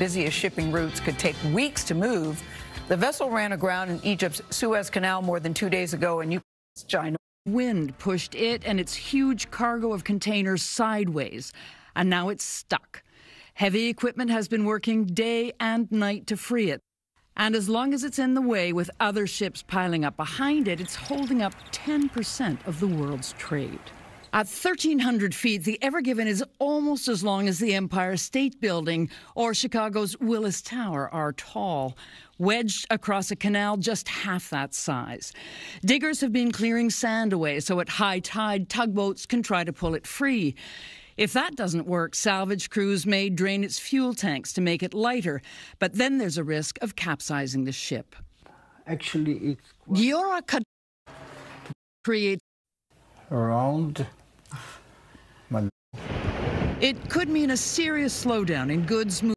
busiest shipping routes could take weeks to move. The vessel ran aground in Egypt's Suez Canal more than two days ago, and you China. Wind pushed it and its huge cargo of containers sideways, and now it's stuck. Heavy equipment has been working day and night to free it. And as long as it's in the way with other ships piling up behind it, it's holding up 10% of the world's trade. At 1,300 feet, the Ever Given is almost as long as the Empire State Building or Chicago's Willis Tower are tall, wedged across a canal just half that size. Diggers have been clearing sand away so at high tide, tugboats can try to pull it free. If that doesn't work, salvage crews may drain its fuel tanks to make it lighter, but then there's a risk of capsizing the ship. Actually, it's. Giora creates. Around it could mean a serious slowdown in goods moving.